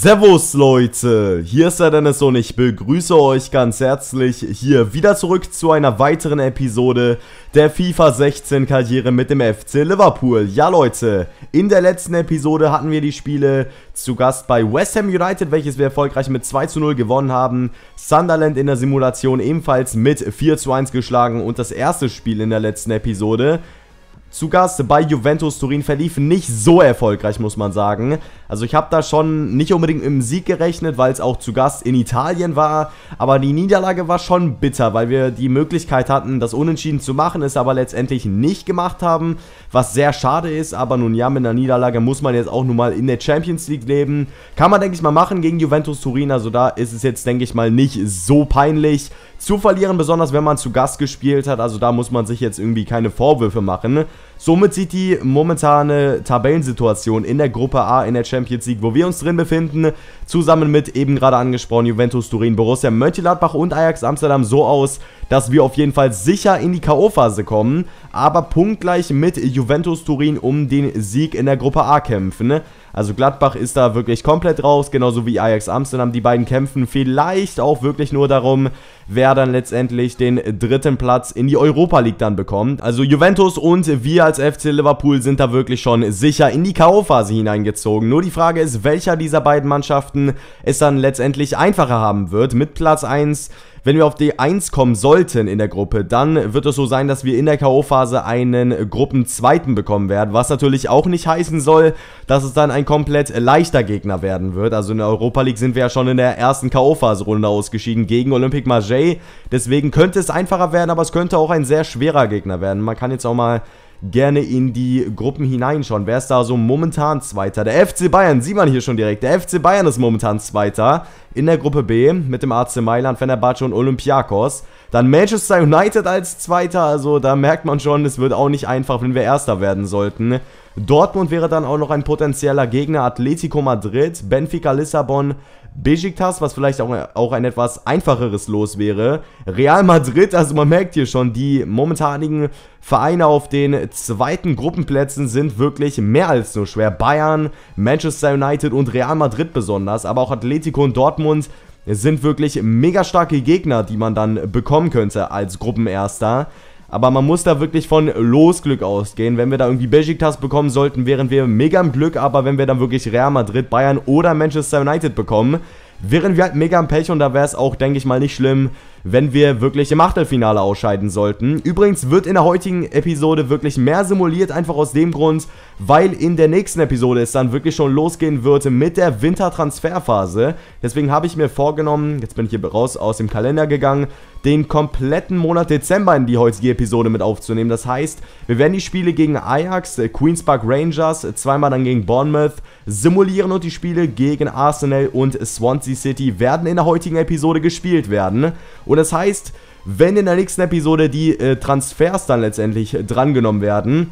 Servus Leute, hier ist der Dennis und ich begrüße euch ganz herzlich hier wieder zurück zu einer weiteren Episode der FIFA 16 Karriere mit dem FC Liverpool. Ja Leute, in der letzten Episode hatten wir die Spiele zu Gast bei West Ham United, welches wir erfolgreich mit 2 zu 0 gewonnen haben, Sunderland in der Simulation ebenfalls mit 4 zu 1 geschlagen und das erste Spiel in der letzten Episode zu Gast bei Juventus Turin verlief nicht so erfolgreich, muss man sagen. Also ich habe da schon nicht unbedingt im Sieg gerechnet, weil es auch zu Gast in Italien war. Aber die Niederlage war schon bitter, weil wir die Möglichkeit hatten, das Unentschieden zu machen, es aber letztendlich nicht gemacht haben. Was sehr schade ist, aber nun ja, mit einer Niederlage muss man jetzt auch nun mal in der Champions League leben. Kann man, denke ich mal, machen gegen Juventus Turin. Also da ist es jetzt, denke ich mal, nicht so peinlich zu verlieren, besonders wenn man zu Gast gespielt hat. Also da muss man sich jetzt irgendwie keine Vorwürfe machen. Somit sieht die momentane Tabellensituation in der Gruppe A in der Champions League, wo wir uns drin befinden, zusammen mit eben gerade angesprochen Juventus Turin, Borussia Mönchengladbach und Ajax Amsterdam so aus, dass wir auf jeden Fall sicher in die K.O.-Phase kommen, aber punktgleich mit Juventus Turin um den Sieg in der Gruppe A kämpfen. Ne? Also Gladbach ist da wirklich komplett raus, genauso wie Ajax Amsterdam. Die beiden kämpfen vielleicht auch wirklich nur darum, wer dann letztendlich den dritten Platz in die Europa League dann bekommt. Also Juventus und wir als FC Liverpool sind da wirklich schon sicher in die K.O.-Phase hineingezogen. Nur die Frage ist, welcher dieser beiden Mannschaften es dann letztendlich einfacher haben wird. Mit Platz 1 wenn wir auf d 1 kommen sollten in der Gruppe, dann wird es so sein, dass wir in der K.O.-Phase einen Gruppenzweiten bekommen werden, was natürlich auch nicht heißen soll, dass es dann ein komplett leichter Gegner werden wird. Also in der Europa League sind wir ja schon in der ersten K.O.-Phase-Runde ausgeschieden gegen Olympique Marseille. Deswegen könnte es einfacher werden, aber es könnte auch ein sehr schwerer Gegner werden. Man kann jetzt auch mal gerne in die Gruppen hineinschauen. Wer ist da so momentan Zweiter? Der FC Bayern, sieht man hier schon direkt. Der FC Bayern ist momentan Zweiter in der Gruppe B mit dem AC Mailand, Fenerbahce und Olympiakos. Dann Manchester United als Zweiter, also da merkt man schon, es wird auch nicht einfach, wenn wir Erster werden sollten. Dortmund wäre dann auch noch ein potenzieller Gegner. Atletico Madrid, Benfica Lissabon, Besiktas, was vielleicht auch, auch ein etwas einfacheres Los wäre. Real Madrid, also man merkt hier schon, die momentanigen Vereine auf den zweiten Gruppenplätzen sind wirklich mehr als nur schwer. Bayern, Manchester United und Real Madrid besonders, aber auch Atletico und Dortmund sind wirklich mega starke Gegner, die man dann bekommen könnte als Gruppenerster. Aber man muss da wirklich von Losglück ausgehen. Wenn wir da irgendwie Besiktas bekommen sollten, wären wir mega im Glück. Aber wenn wir dann wirklich Real Madrid, Bayern oder Manchester United bekommen, wären wir halt mega im Pech. Und da wäre es auch, denke ich mal, nicht schlimm, wenn wir wirklich im Achtelfinale ausscheiden sollten. Übrigens wird in der heutigen Episode wirklich mehr simuliert. Einfach aus dem Grund, weil in der nächsten Episode es dann wirklich schon losgehen wird mit der Wintertransferphase. Deswegen habe ich mir vorgenommen, jetzt bin ich hier raus aus dem Kalender gegangen, den kompletten Monat Dezember in die heutige Episode mit aufzunehmen. Das heißt, wir werden die Spiele gegen Ajax, äh, Queen's Park Rangers, äh, zweimal dann gegen Bournemouth simulieren und die Spiele gegen Arsenal und Swansea City werden in der heutigen Episode gespielt werden. Und das heißt, wenn in der nächsten Episode die äh, Transfers dann letztendlich drangenommen werden,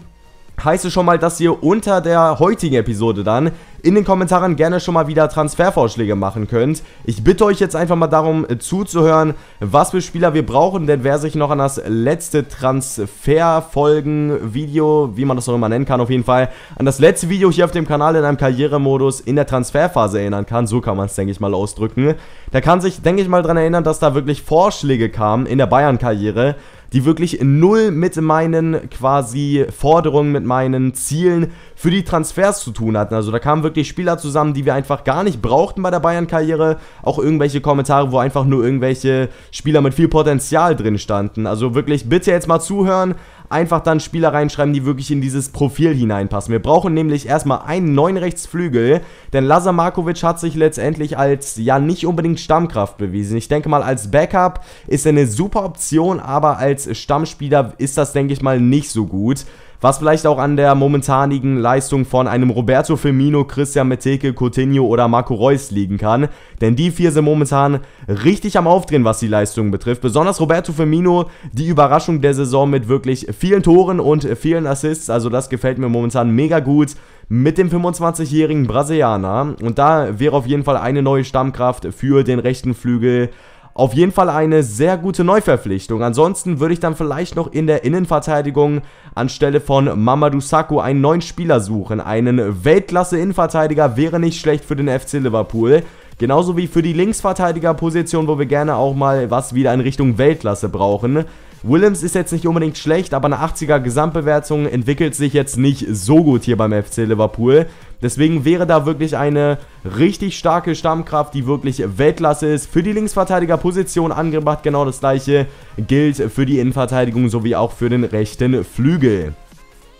heißt es schon mal, dass ihr unter der heutigen Episode dann in den Kommentaren gerne schon mal wieder Transfervorschläge machen könnt. Ich bitte euch jetzt einfach mal darum äh, zuzuhören, was für Spieler wir brauchen, denn wer sich noch an das letzte Transferfolgen-Video, wie man das auch immer nennen kann auf jeden Fall, an das letzte Video hier auf dem Kanal in einem Karrieremodus in der Transferphase erinnern kann, so kann man es denke ich mal ausdrücken, der kann sich denke ich mal dran erinnern, dass da wirklich Vorschläge kamen in der Bayern-Karriere die wirklich null mit meinen quasi Forderungen, mit meinen Zielen für die Transfers zu tun hatten. Also da kamen wirklich Spieler zusammen, die wir einfach gar nicht brauchten bei der Bayern-Karriere. Auch irgendwelche Kommentare, wo einfach nur irgendwelche Spieler mit viel Potenzial drin standen. Also wirklich bitte jetzt mal zuhören einfach dann Spieler reinschreiben, die wirklich in dieses Profil hineinpassen. Wir brauchen nämlich erstmal einen neuen Rechtsflügel, denn Lazar Markovic hat sich letztendlich als ja nicht unbedingt Stammkraft bewiesen. Ich denke mal, als Backup ist er eine super Option, aber als Stammspieler ist das, denke ich mal, nicht so gut was vielleicht auch an der momentanigen Leistung von einem Roberto Firmino, Christian Meteke, Coutinho oder Marco Reus liegen kann. Denn die vier sind momentan richtig am Aufdrehen, was die Leistung betrifft. Besonders Roberto Firmino, die Überraschung der Saison mit wirklich vielen Toren und vielen Assists. Also das gefällt mir momentan mega gut mit dem 25-jährigen Brasilianer. Und da wäre auf jeden Fall eine neue Stammkraft für den rechten Flügel auf jeden Fall eine sehr gute Neuverpflichtung. Ansonsten würde ich dann vielleicht noch in der Innenverteidigung anstelle von Mamadou Sakho einen neuen Spieler suchen. Einen Weltklasse-Innenverteidiger wäre nicht schlecht für den FC Liverpool. Genauso wie für die Linksverteidigerposition, wo wir gerne auch mal was wieder in Richtung Weltklasse brauchen. Willems ist jetzt nicht unbedingt schlecht, aber eine 80er Gesamtbewertung entwickelt sich jetzt nicht so gut hier beim FC Liverpool. Deswegen wäre da wirklich eine richtig starke Stammkraft, die wirklich Weltklasse ist. Für die Linksverteidigerposition angebracht genau das gleiche gilt für die Innenverteidigung sowie auch für den rechten Flügel.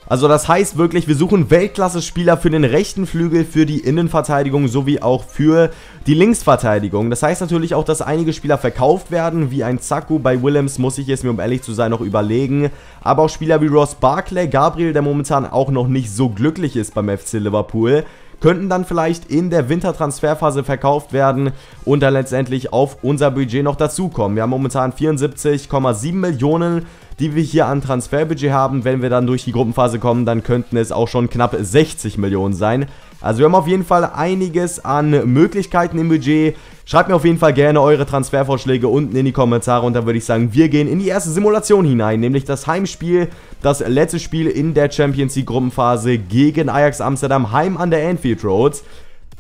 Also das heißt wirklich, wir suchen Weltklasse-Spieler für den rechten Flügel, für die Innenverteidigung sowie auch für die Linksverteidigung. Das heißt natürlich auch, dass einige Spieler verkauft werden, wie ein Zaku. Bei Willems muss ich es mir, um ehrlich zu sein, noch überlegen. Aber auch Spieler wie Ross Barclay, Gabriel, der momentan auch noch nicht so glücklich ist beim FC Liverpool, könnten dann vielleicht in der Wintertransferphase verkauft werden und dann letztendlich auf unser Budget noch dazukommen. Wir haben momentan 74,7 Millionen die wir hier an Transferbudget haben. Wenn wir dann durch die Gruppenphase kommen, dann könnten es auch schon knapp 60 Millionen sein. Also wir haben auf jeden Fall einiges an Möglichkeiten im Budget. Schreibt mir auf jeden Fall gerne eure Transfervorschläge unten in die Kommentare und dann würde ich sagen, wir gehen in die erste Simulation hinein, nämlich das Heimspiel, das letzte Spiel in der Champions League Gruppenphase gegen Ajax Amsterdam heim an der Anfield Road.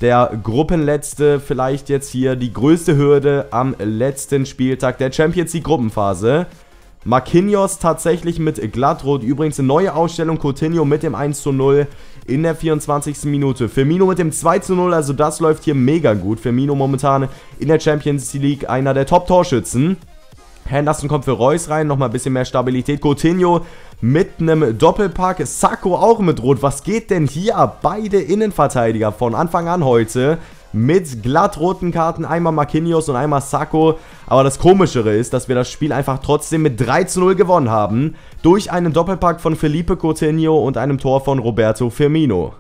Der Gruppenletzte, vielleicht jetzt hier die größte Hürde am letzten Spieltag der Champions League Gruppenphase. Marquinhos tatsächlich mit Glattrot. Übrigens eine neue Ausstellung. Coutinho mit dem 1 zu 0 in der 24. Minute. Firmino mit dem 2 zu 0. Also das läuft hier mega gut. Firmino momentan in der Champions League einer der Top-Torschützen. Henderson kommt für Reus rein, nochmal ein bisschen mehr Stabilität. Coutinho mit einem Doppelpack, Sacco auch mit Rot. Was geht denn hier ab? Beide Innenverteidiger von Anfang an heute mit glatt roten Karten. Einmal Marquinhos und einmal Sacco. Aber das Komischere ist, dass wir das Spiel einfach trotzdem mit 3 zu 0 gewonnen haben. Durch einen Doppelpack von Felipe Coutinho und einem Tor von Roberto Firmino.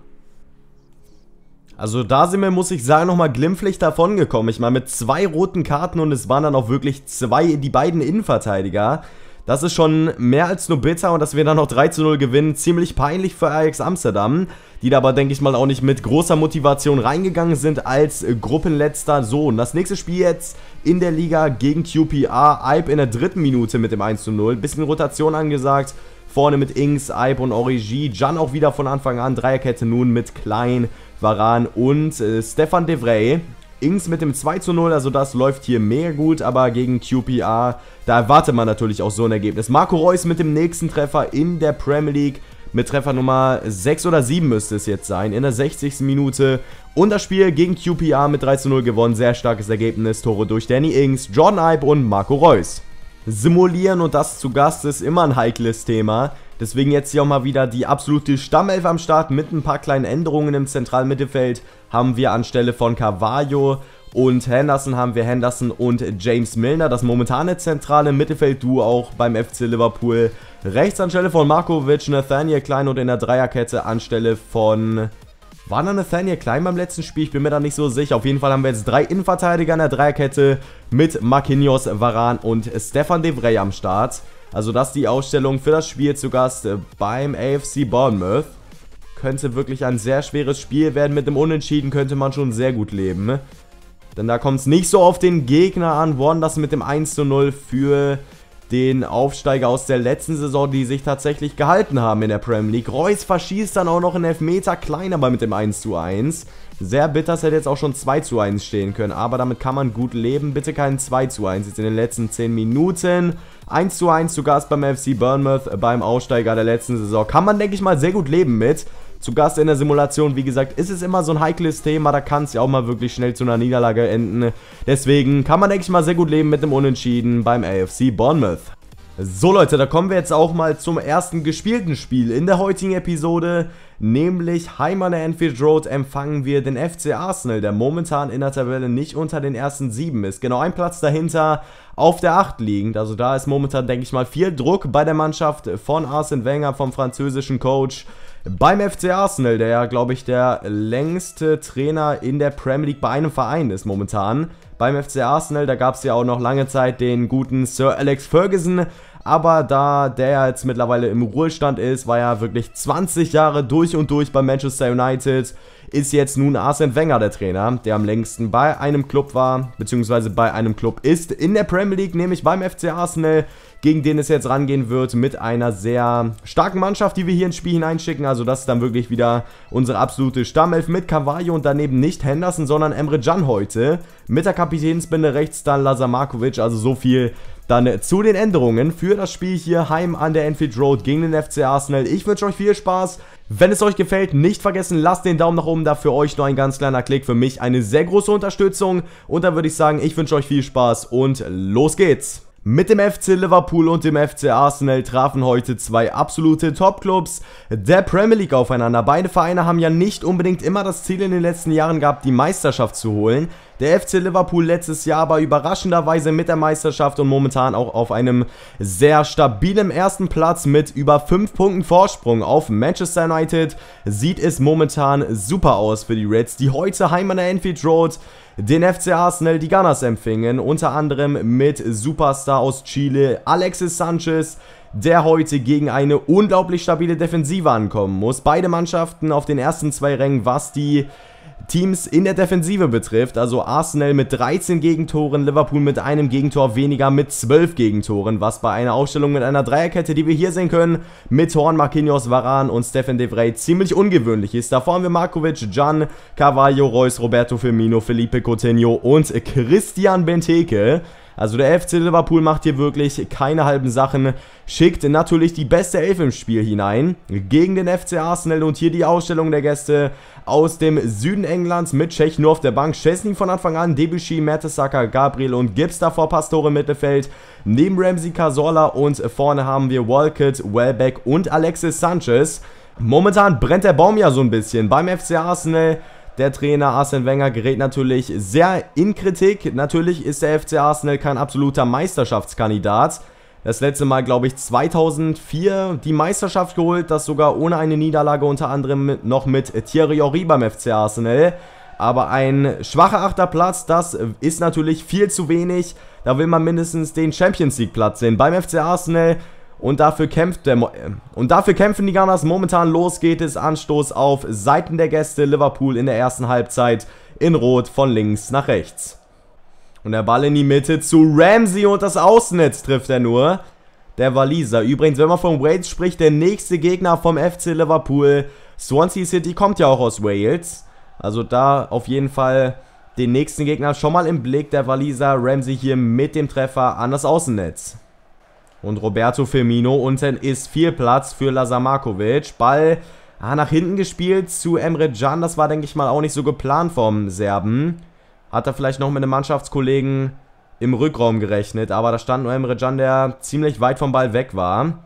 Also da sind wir, muss ich sagen, nochmal glimpflich davongekommen. Ich meine, mit zwei roten Karten und es waren dann auch wirklich zwei, die beiden Innenverteidiger. Das ist schon mehr als nur bitter und dass wir dann noch 3 zu 0 gewinnen, ziemlich peinlich für Ajax Amsterdam, die da aber, denke ich mal, auch nicht mit großer Motivation reingegangen sind als Gruppenletzter. So, und das nächste Spiel jetzt in der Liga gegen QPR, Alp in der dritten Minute mit dem 1 zu 0, bisschen Rotation angesagt, vorne mit Ings, Alp und Origi, Jan auch wieder von Anfang an, Dreierkette nun mit Klein, Varan und äh, Stefan De Vrij. Ings mit dem 2 zu 0, also das läuft hier mehr gut, aber gegen QPR, da erwartet man natürlich auch so ein Ergebnis. Marco Reus mit dem nächsten Treffer in der Premier League, mit Treffer Nummer 6 oder 7 müsste es jetzt sein, in der 60. Minute. Und das Spiel gegen QPR mit 3 zu 0 gewonnen, sehr starkes Ergebnis, Tore durch Danny Ings, Jordan Ibe und Marco Reus. Simulieren und das zu Gast ist immer ein heikles Thema. Deswegen jetzt hier auch mal wieder die absolute Stammelf am Start mit ein paar kleinen Änderungen im zentralen Mittelfeld haben wir anstelle von Carvalho und Henderson haben wir Henderson und James Milner, das momentane zentrale Mittelfeld-Duo auch beim FC Liverpool. Rechts anstelle von Markovic, Nathaniel Klein und in der Dreierkette anstelle von... War da Nathaniel Klein beim letzten Spiel? Ich bin mir da nicht so sicher. Auf jeden Fall haben wir jetzt drei Innenverteidiger in der Dreierkette mit Marquinhos, Varan und Stefan De Vrij am Start. Also das ist die Ausstellung für das Spiel zu Gast äh, beim AFC Bournemouth. Könnte wirklich ein sehr schweres Spiel werden. Mit dem Unentschieden könnte man schon sehr gut leben. Denn da kommt es nicht so auf den Gegner an. Wanders mit dem 1 zu 0 für den Aufsteiger aus der letzten Saison, die sich tatsächlich gehalten haben in der Premier League. Reus verschießt dann auch noch einen Elfmeter, klein aber mit dem 1 zu 1. Sehr bitter, es hätte jetzt auch schon 2 zu 1 stehen können, aber damit kann man gut leben. Bitte keinen 2 zu 1 jetzt in den letzten 10 Minuten. 1 zu 1 zu Gast beim FC Bournemouth, äh, beim Aussteiger der letzten Saison. Kann man, denke ich mal, sehr gut leben mit. Zu Gast in der Simulation, wie gesagt, ist es immer so ein heikles Thema, da kann es ja auch mal wirklich schnell zu einer Niederlage enden. Deswegen kann man, denke ich mal, sehr gut leben mit dem Unentschieden beim AFC Bournemouth. So Leute, da kommen wir jetzt auch mal zum ersten gespielten Spiel in der heutigen Episode, nämlich Heim an der Enfield Road empfangen wir den FC Arsenal, der momentan in der Tabelle nicht unter den ersten sieben ist, genau ein Platz dahinter auf der 8 liegend, also da ist momentan denke ich mal viel Druck bei der Mannschaft von Arsene Wenger, vom französischen Coach, beim FC Arsenal, der ja, glaube ich, der längste Trainer in der Premier League bei einem Verein ist momentan. Beim FC Arsenal, da gab es ja auch noch lange Zeit den guten Sir Alex Ferguson, aber da der jetzt mittlerweile im Ruhestand ist, war er wirklich 20 Jahre durch und durch bei Manchester United ist jetzt nun Arsene Wenger der Trainer, der am längsten bei einem Club war, beziehungsweise bei einem Club ist, in der Premier League, nämlich beim FC Arsenal, gegen den es jetzt rangehen wird, mit einer sehr starken Mannschaft, die wir hier ins Spiel hineinschicken. Also das ist dann wirklich wieder unsere absolute Stammelf mit Cavallo und daneben nicht Henderson, sondern Emre Can heute. Mit der Kapitänsbinde rechts dann Lazar Markovic, also so viel dann zu den Änderungen für das Spiel hier heim an der Enfield Road gegen den FC Arsenal. Ich wünsche euch viel Spaß. Wenn es euch gefällt, nicht vergessen, lasst den Daumen nach oben da für euch nur ein ganz kleiner Klick, für mich eine sehr große Unterstützung und dann würde ich sagen, ich wünsche euch viel Spaß und los geht's! Mit dem FC Liverpool und dem FC Arsenal trafen heute zwei absolute Topclubs der Premier League aufeinander. Beide Vereine haben ja nicht unbedingt immer das Ziel in den letzten Jahren gehabt, die Meisterschaft zu holen. Der FC Liverpool letztes Jahr aber überraschenderweise mit der Meisterschaft und momentan auch auf einem sehr stabilen ersten Platz mit über 5 Punkten Vorsprung auf Manchester United. Sieht es momentan super aus für die Reds, die heute heim an der Enfield Road den FC Arsenal die Gunners empfingen, unter anderem mit Superstar aus Chile Alexis Sanchez, der heute gegen eine unglaublich stabile Defensive ankommen muss. Beide Mannschaften auf den ersten zwei Rängen, was die Teams in der Defensive betrifft. Also Arsenal mit 13 Gegentoren, Liverpool mit einem Gegentor weniger mit 12 Gegentoren, was bei einer Aufstellung mit einer Dreierkette, die wir hier sehen können, mit Horn, Marquinhos, Varan und Stefan Devray ziemlich ungewöhnlich ist. Davor haben wir Markovic, Jan, Carvalho, Reus, Roberto Firmino, Felipe Coutinho und Christian Benteke. Also der FC Liverpool macht hier wirklich keine halben Sachen, schickt natürlich die beste Elf im Spiel hinein gegen den FC Arsenal und hier die Ausstellung der Gäste aus dem Süden Englands mit Tschech nur auf der Bank. Chesney von Anfang an, Debussy, Mertesacker, Gabriel und Gibbs davor Pastore im Mittelfeld. Neben Ramsey Casola und vorne haben wir Walcott, Welbeck und Alexis Sanchez. Momentan brennt der Baum ja so ein bisschen beim FC Arsenal. Der Trainer Arsene Wenger gerät natürlich sehr in Kritik. Natürlich ist der FC Arsenal kein absoluter Meisterschaftskandidat. Das letzte Mal, glaube ich, 2004 die Meisterschaft geholt, das sogar ohne eine Niederlage unter anderem noch mit Thierry Horry beim FC Arsenal. Aber ein schwacher achter Platz, das ist natürlich viel zu wenig. Da will man mindestens den Champions League Platz sehen. Beim FC Arsenal und dafür, kämpft der Mo äh, und dafür kämpfen die Gunners momentan. Los geht es. Anstoß auf Seiten der Gäste. Liverpool in der ersten Halbzeit in Rot von links nach rechts. Und der Ball in die Mitte zu Ramsey und das Außennetz trifft er nur. Der Waliser. Übrigens, wenn man von Wales spricht, der nächste Gegner vom FC Liverpool, Swansea City, kommt ja auch aus Wales. Also da auf jeden Fall den nächsten Gegner schon mal im Blick. Der Waliser Ramsey hier mit dem Treffer an das Außennetz und Roberto Firmino. Unten ist viel Platz für Lazamakovic. Ball ah, nach hinten gespielt zu Emre Can. Das war, denke ich mal, auch nicht so geplant vom Serben. Hat er vielleicht noch mit einem Mannschaftskollegen im Rückraum gerechnet. Aber da stand nur Emre Can, der ziemlich weit vom Ball weg war.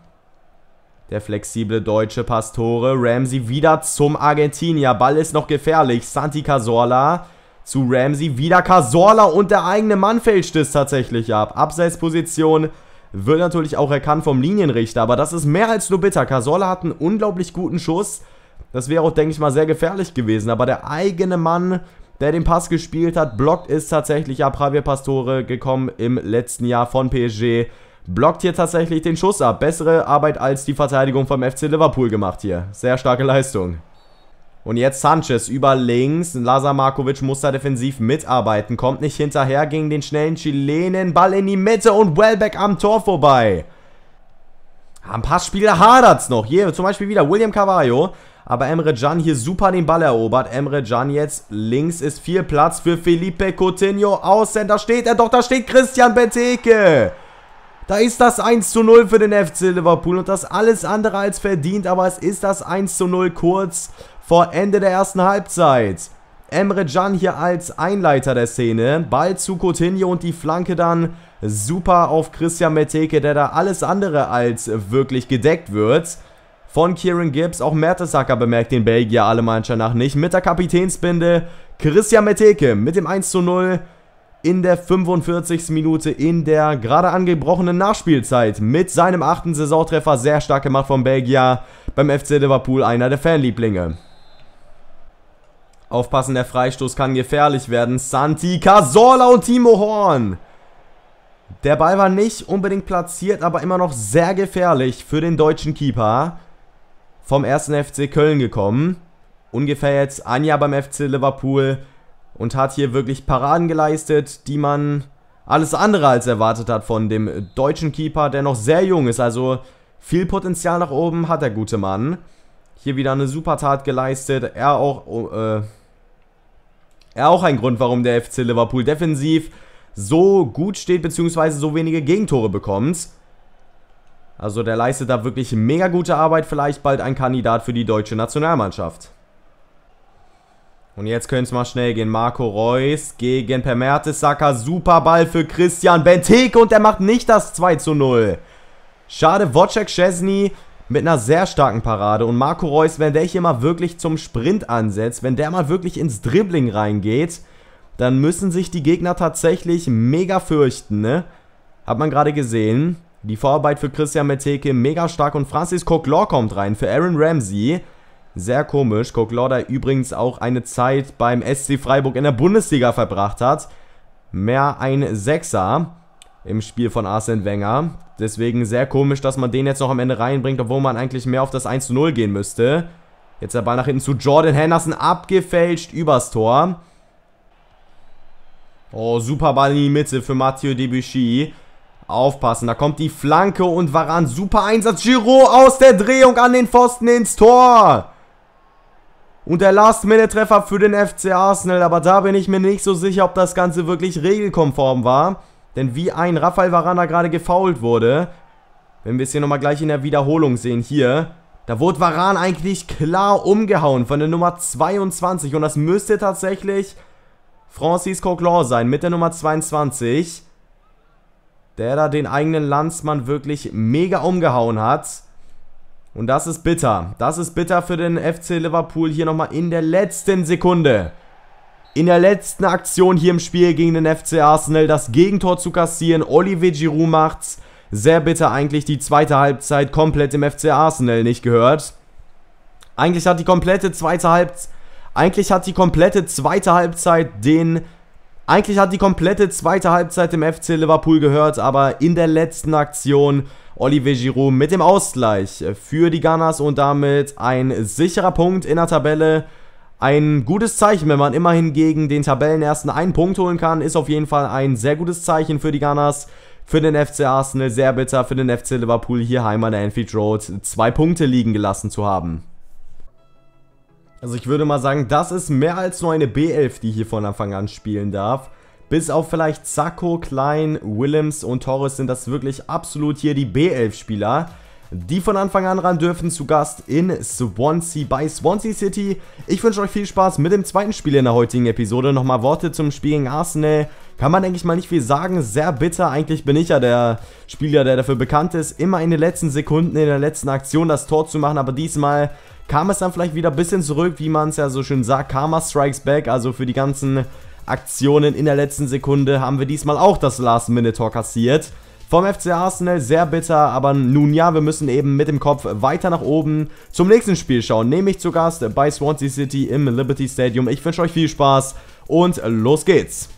Der flexible deutsche Pastore. Ramsey wieder zum Argentinier. Ball ist noch gefährlich. Santi Casorla zu Ramsey. Wieder Casorla und der eigene Mann fälscht es tatsächlich ab. Abseitsposition. Wird natürlich auch erkannt vom Linienrichter, aber das ist mehr als nur bitter. Casola hat einen unglaublich guten Schuss. Das wäre auch, denke ich mal, sehr gefährlich gewesen. Aber der eigene Mann, der den Pass gespielt hat, blockt, ist tatsächlich ja Japravier Pastore gekommen im letzten Jahr von PSG. Blockt hier tatsächlich den Schuss ab. Bessere Arbeit als die Verteidigung vom FC Liverpool gemacht hier. Sehr starke Leistung. Und jetzt Sanchez über links. Lazar Markovic muss da defensiv mitarbeiten. Kommt nicht hinterher gegen den schnellen Chilenen. Ball in die Mitte und Wellbeck am Tor vorbei. Am Passspieler hadert's noch. Hier zum Beispiel wieder William Carvalho. Aber Emre Can hier super den Ball erobert. Emre Can jetzt links ist viel Platz für Felipe Coutinho. Außen, da steht er doch. Da steht Christian Benteke. Da ist das 1 zu 0 für den FC Liverpool. Und das alles andere als verdient. Aber es ist das 1 zu 0 kurz vor Ende der ersten Halbzeit. Emre Can hier als Einleiter der Szene. Ball zu Coutinho und die Flanke dann super auf Christian Meteke, der da alles andere als wirklich gedeckt wird. Von Kieran Gibbs, auch Mertesacker bemerkt den Belgier alle nach nicht. Mit der Kapitänsbinde Christian Meteke mit dem 1 zu 0 in der 45. Minute in der gerade angebrochenen Nachspielzeit mit seinem achten Saisontreffer sehr stark gemacht vom Belgier beim FC Liverpool, einer der Fanlieblinge. Aufpassen, der Freistoß kann gefährlich werden. Santi Casola und Timo Horn. Der Ball war nicht unbedingt platziert, aber immer noch sehr gefährlich für den deutschen Keeper. Vom ersten FC Köln gekommen. Ungefähr jetzt ein Jahr beim FC Liverpool. Und hat hier wirklich Paraden geleistet, die man alles andere als erwartet hat von dem deutschen Keeper, der noch sehr jung ist. Also viel Potenzial nach oben hat der gute Mann. Hier wieder eine super Tat geleistet. Er auch... Oh, äh, ja, auch ein Grund, warum der FC Liverpool defensiv so gut steht, beziehungsweise so wenige Gegentore bekommt. Also der leistet da wirklich mega gute Arbeit, vielleicht bald ein Kandidat für die deutsche Nationalmannschaft. Und jetzt könnte es mal schnell gehen. Marco Reus gegen Per Mertesacker. Super Ball für Christian Benteke und er macht nicht das 2 zu 0. Schade, Wojciech Szczesny mit einer sehr starken Parade. Und Marco Reus, wenn der hier mal wirklich zum Sprint ansetzt, wenn der mal wirklich ins Dribbling reingeht, dann müssen sich die Gegner tatsächlich mega fürchten, ne? Hat man gerade gesehen. Die Vorarbeit für Christian Meteke mega stark und Francis Coquelin kommt rein für Aaron Ramsey. Sehr komisch. Coquelin, der übrigens auch eine Zeit beim SC Freiburg in der Bundesliga verbracht hat. Mehr ein Sechser im Spiel von Arsene Wenger. Deswegen sehr komisch, dass man den jetzt noch am Ende reinbringt, obwohl man eigentlich mehr auf das 1 zu 0 gehen müsste. Jetzt der Ball nach hinten zu Jordan Henderson, abgefälscht übers Tor. Oh, super Ball in die Mitte für Mathieu Debuchy. Aufpassen, da kommt die Flanke und Varan, super Einsatz, Giro aus der Drehung an den Pfosten ins Tor. Und der Last-Minute-Treffer für den FC Arsenal, aber da bin ich mir nicht so sicher, ob das Ganze wirklich regelkonform war. Denn wie ein Rafael Varana gerade gefoult wurde, wenn wir es hier nochmal gleich in der Wiederholung sehen, hier, da wurde Varan eigentlich klar umgehauen von der Nummer 22 und das müsste tatsächlich Francis Coquelin sein mit der Nummer 22, der da den eigenen Landsmann wirklich mega umgehauen hat. Und das ist bitter. Das ist bitter für den FC Liverpool hier nochmal in der letzten Sekunde in der letzten Aktion hier im Spiel gegen den FC Arsenal das Gegentor zu kassieren. Olivier Giroud macht's. Sehr bitter eigentlich die zweite Halbzeit komplett im FC Arsenal nicht gehört. Eigentlich hat die komplette zweite Halbzeit eigentlich hat die komplette zweite Halbzeit den eigentlich hat die komplette zweite Halbzeit im FC Liverpool gehört, aber in der letzten Aktion Olivier Giroud mit dem Ausgleich für die Gunners und damit ein sicherer Punkt in der Tabelle ein gutes Zeichen, wenn man immerhin gegen den Tabellenersten einen Punkt holen kann, ist auf jeden Fall ein sehr gutes Zeichen für die Gunners. Für den FC Arsenal sehr bitter, für den FC Liverpool hier heim an der Anfield Road zwei Punkte liegen gelassen zu haben. Also ich würde mal sagen, das ist mehr als nur eine B11, die hier von Anfang an spielen darf. Bis auf vielleicht Sacco, Klein, Willems und Torres sind das wirklich absolut hier die B11-Spieler die von Anfang an ran dürfen, zu Gast in Swansea bei Swansea City. Ich wünsche euch viel Spaß mit dem zweiten Spiel in der heutigen Episode. Nochmal Worte zum Spiel gegen Arsenal. Kann man, denke ich mal, nicht viel sagen. Sehr bitter. Eigentlich bin ich ja der Spieler, der dafür bekannt ist, immer in den letzten Sekunden, in der letzten Aktion das Tor zu machen. Aber diesmal kam es dann vielleicht wieder ein bisschen zurück, wie man es ja so schön sagt. Karma Strikes Back. Also für die ganzen Aktionen in der letzten Sekunde haben wir diesmal auch das Last-Minute-Tor kassiert vom FC Arsenal. Sehr bitter, aber nun ja, wir müssen eben mit dem Kopf weiter nach oben zum nächsten Spiel schauen. Nämlich zu Gast bei Swansea City im Liberty Stadium. Ich wünsche euch viel Spaß und los geht's.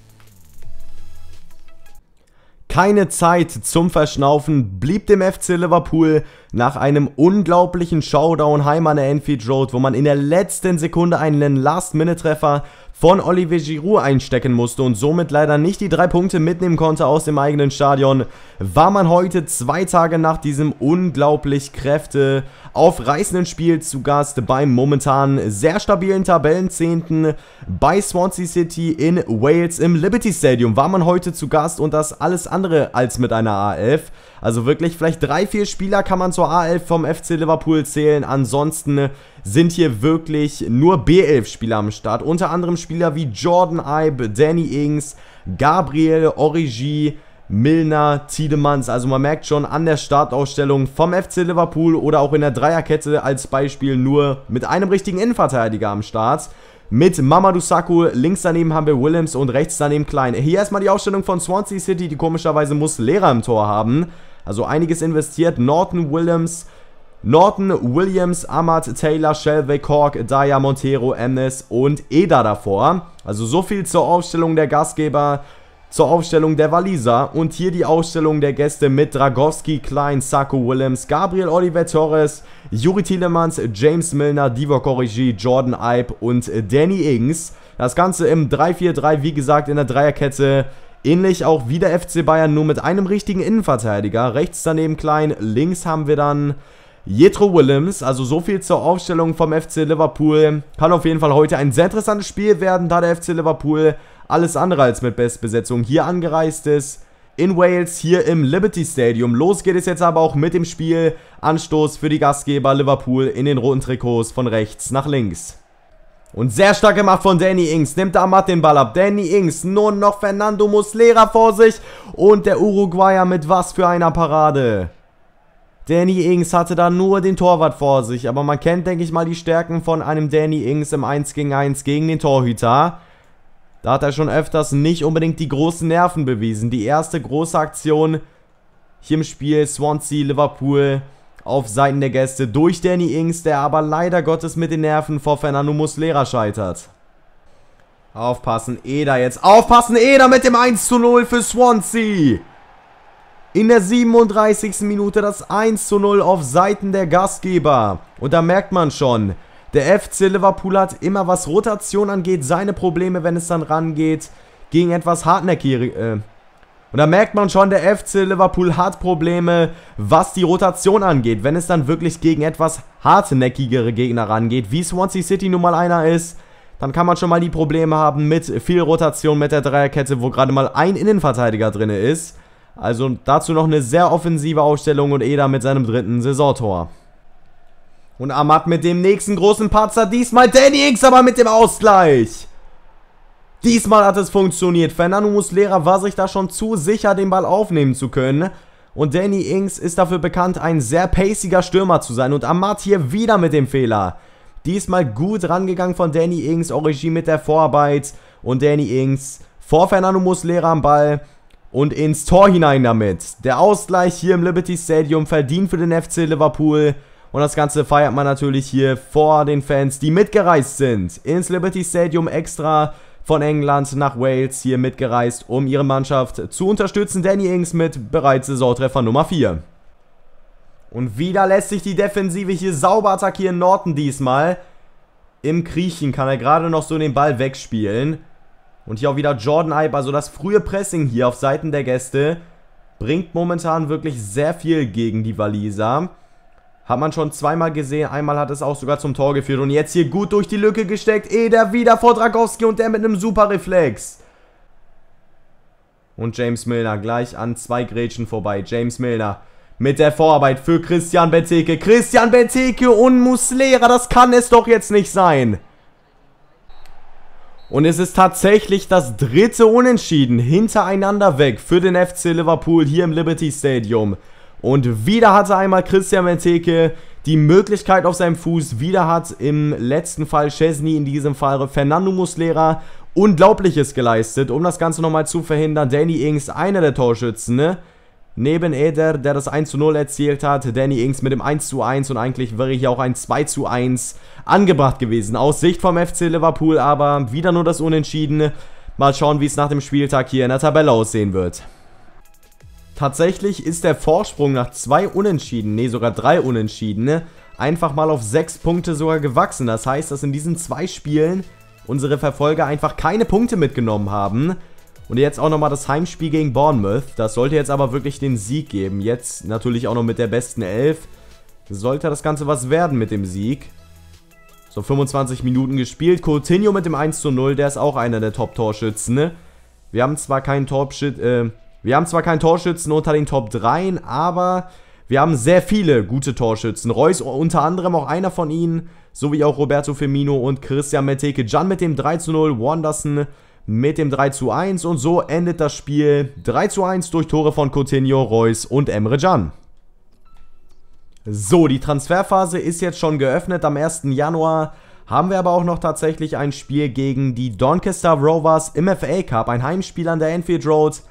Keine Zeit zum Verschnaufen blieb dem FC Liverpool nach einem unglaublichen Showdown heim an der Enfield Road, wo man in der letzten Sekunde einen Last-Minute-Treffer von Olivier Giroud einstecken musste und somit leider nicht die drei Punkte mitnehmen konnte aus dem eigenen Stadion, war man heute zwei Tage nach diesem unglaublich Kräfte aufreißenden Spiel zu Gast beim momentan sehr stabilen Tabellenzehnten bei Swansea City in Wales im Liberty Stadium. War man heute zu Gast und das alles andere als mit einer AF. Also wirklich, vielleicht drei, vier Spieler kann man zur A11 vom FC Liverpool zählen. Ansonsten sind hier wirklich nur B11-Spieler am Start. Unter anderem Spieler wie Jordan Ibe, Danny Ings, Gabriel, Origi, Milner, Tiedemanns. Also man merkt schon an der Startausstellung vom FC Liverpool oder auch in der Dreierkette als Beispiel nur mit einem richtigen Innenverteidiger am Start. Mit Mamadou Saku, links daneben haben wir Williams und rechts daneben Klein. Hier erstmal die Ausstellung von Swansea City, die komischerweise muss Lehrer im Tor haben. Also einiges investiert. Norton Williams, Norton, Williams, Ahmad, Taylor, Shelvey, Cork, Daya, Montero, Emnes und Eda davor. Also so viel zur Aufstellung der Gastgeber, zur Aufstellung der Waliser. Und hier die Aufstellung der Gäste mit Dragowski, Klein, Sako Williams, Gabriel Oliver Torres, Juri Tielemans, James Milner, Divo Origi, Jordan Ibe und Danny Ings. Das Ganze im 3-4-3, wie gesagt, in der Dreierkette Ähnlich auch wie der FC Bayern, nur mit einem richtigen Innenverteidiger. Rechts daneben Klein, links haben wir dann Jetro Willems. Also so viel zur Aufstellung vom FC Liverpool. Kann auf jeden Fall heute ein sehr interessantes Spiel werden, da der FC Liverpool alles andere als mit Bestbesetzung hier angereist ist. In Wales, hier im Liberty Stadium. Los geht es jetzt aber auch mit dem Spiel. Anstoß für die Gastgeber Liverpool in den roten Trikots von rechts nach links. Und sehr stark gemacht von Danny Ings. Nimmt da Matt den Ball ab. Danny Ings. Nur noch Fernando Muslera vor sich. Und der Uruguayer mit was für einer Parade. Danny Ings hatte da nur den Torwart vor sich. Aber man kennt, denke ich mal, die Stärken von einem Danny Ings im 1 gegen 1 gegen den Torhüter. Da hat er schon öfters nicht unbedingt die großen Nerven bewiesen. Die erste große Aktion hier im Spiel Swansea, Liverpool auf Seiten der Gäste durch Danny Ings, der aber leider Gottes mit den Nerven vor Fernando Muslera scheitert. Aufpassen, Eder jetzt. Aufpassen, Eder mit dem 1 zu 0 für Swansea. In der 37. Minute das 1 zu 0 auf Seiten der Gastgeber. Und da merkt man schon, der FC Liverpool hat immer, was Rotation angeht, seine Probleme, wenn es dann rangeht, gegen etwas hartnäckige, äh, und da merkt man schon, der FC Liverpool hat Probleme, was die Rotation angeht. Wenn es dann wirklich gegen etwas hartnäckigere Gegner rangeht, wie Swansea City nun mal einer ist, dann kann man schon mal die Probleme haben mit viel Rotation mit der Dreierkette, wo gerade mal ein Innenverteidiger drin ist. Also dazu noch eine sehr offensive Ausstellung und Eder mit seinem dritten Saisontor. Und Amad mit dem nächsten großen Patzer, diesmal Danny Ings aber mit dem Ausgleich. Diesmal hat es funktioniert. Fernando Muslera war sich da schon zu sicher, den Ball aufnehmen zu können. Und Danny Ings ist dafür bekannt, ein sehr paciger Stürmer zu sein. Und Amat hier wieder mit dem Fehler. Diesmal gut rangegangen von Danny Ings, Origi mit der Vorarbeit. Und Danny Ings vor Fernando Muslera am Ball und ins Tor hinein damit. Der Ausgleich hier im Liberty Stadium verdient für den FC Liverpool. Und das Ganze feiert man natürlich hier vor den Fans, die mitgereist sind. Ins Liberty Stadium extra von England nach Wales hier mitgereist, um ihre Mannschaft zu unterstützen. Danny Ings mit bereits Saisontreffer Nummer 4. Und wieder lässt sich die Defensive hier sauber attackieren. Norton diesmal. Im Kriechen kann er gerade noch so den Ball wegspielen. Und hier auch wieder Jordan Ibe, also das frühe Pressing hier auf Seiten der Gäste, bringt momentan wirklich sehr viel gegen die Waliser. Hat man schon zweimal gesehen. Einmal hat es auch sogar zum Tor geführt. Und jetzt hier gut durch die Lücke gesteckt. Eder wieder vor Drakowski und der mit einem super Reflex. Und James Milner gleich an zwei Grätschen vorbei. James Milner mit der Vorarbeit für Christian Benteke. Christian Benteke und Muslera, das kann es doch jetzt nicht sein. Und es ist tatsächlich das dritte Unentschieden hintereinander weg für den FC Liverpool hier im Liberty Stadium. Und wieder hat er einmal Christian Benteke die Möglichkeit auf seinem Fuß. Wieder hat im letzten Fall Chesney, in diesem Fall Fernando Muslera Unglaubliches geleistet, um das Ganze nochmal zu verhindern. Danny Ings, einer der Torschützen, ne? Neben Eder, der das 1 zu 0 erzielt hat, Danny Ings mit dem 1 zu 1 und eigentlich wäre hier auch ein 2 zu 1 angebracht gewesen. Aus Sicht vom FC Liverpool aber wieder nur das Unentschiedene. Mal schauen, wie es nach dem Spieltag hier in der Tabelle aussehen wird. Tatsächlich ist der Vorsprung nach zwei Unentschieden, nee sogar drei Unentschiedene, einfach mal auf sechs Punkte sogar gewachsen. Das heißt, dass in diesen zwei Spielen unsere Verfolger einfach keine Punkte mitgenommen haben. Und jetzt auch nochmal das Heimspiel gegen Bournemouth. Das sollte jetzt aber wirklich den Sieg geben. Jetzt natürlich auch noch mit der besten Elf. Sollte das Ganze was werden mit dem Sieg. So, 25 Minuten gespielt. Coutinho mit dem 1 zu 0, der ist auch einer der Top-Torschützen. Ne? Wir haben zwar keinen Torschützen, äh, wir haben zwar keinen Torschützen unter den Top 3, aber wir haben sehr viele gute Torschützen. Reus unter anderem auch einer von ihnen, sowie auch Roberto Firmino und Christian Meteke. Jan mit dem 3 zu 0, Wanderson mit dem 3 zu 1 und so endet das Spiel 3 zu 1 durch Tore von Coutinho, Reus und Emre Can. So, die Transferphase ist jetzt schon geöffnet. Am 1. Januar haben wir aber auch noch tatsächlich ein Spiel gegen die Doncaster Rovers im FA Cup, ein Heimspiel an der Enfield Road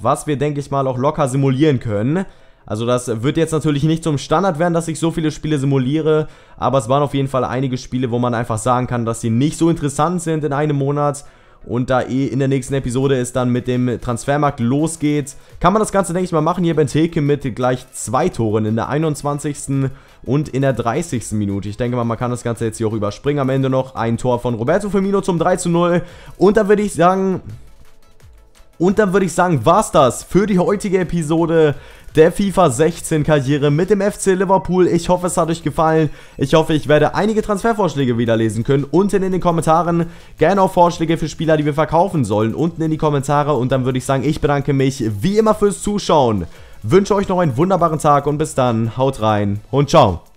was wir, denke ich mal, auch locker simulieren können. Also das wird jetzt natürlich nicht zum Standard werden, dass ich so viele Spiele simuliere, aber es waren auf jeden Fall einige Spiele, wo man einfach sagen kann, dass sie nicht so interessant sind in einem Monat. Und da eh in der nächsten Episode es dann mit dem Transfermarkt losgeht, kann man das Ganze, denke ich mal, machen. Hier Benteke mit gleich zwei Toren in der 21. und in der 30. Minute. Ich denke mal, man kann das Ganze jetzt hier auch überspringen. Am Ende noch ein Tor von Roberto Firmino zum 3 zu 0. Und da würde ich sagen, und dann würde ich sagen, war's das für die heutige Episode der FIFA 16 Karriere mit dem FC Liverpool. Ich hoffe, es hat euch gefallen. Ich hoffe, ich werde einige Transfervorschläge wieder lesen können. Unten in den Kommentaren gerne auch Vorschläge für Spieler, die wir verkaufen sollen. Unten in die Kommentare und dann würde ich sagen, ich bedanke mich wie immer fürs Zuschauen. Wünsche euch noch einen wunderbaren Tag und bis dann. Haut rein und ciao.